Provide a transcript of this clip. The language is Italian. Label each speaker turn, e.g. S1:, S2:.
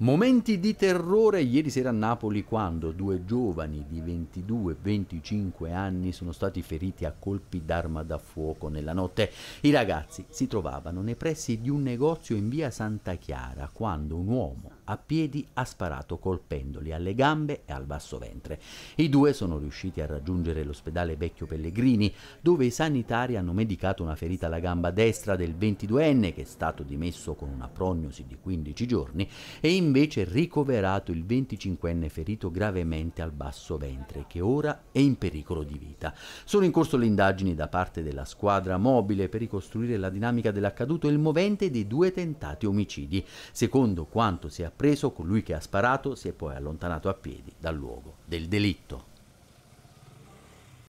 S1: Momenti di terrore ieri sera a Napoli quando due giovani di 22 e 25 anni sono stati feriti a colpi d'arma da fuoco nella notte. I ragazzi si trovavano nei pressi di un negozio in via Santa Chiara quando un uomo a piedi ha sparato colpendoli alle gambe e al basso ventre. I due sono riusciti a raggiungere l'ospedale Vecchio Pellegrini, dove i sanitari hanno medicato una ferita alla gamba destra del 22enne che è stato dimesso con una prognosi di 15 giorni e invece ricoverato il 25enne ferito gravemente al basso ventre che ora è in pericolo di vita. Sono in corso le indagini da parte della squadra mobile per ricostruire la dinamica dell'accaduto e il movente dei due tentati omicidi. Secondo quanto si è Preso colui che ha sparato si è poi allontanato a piedi dal luogo del delitto.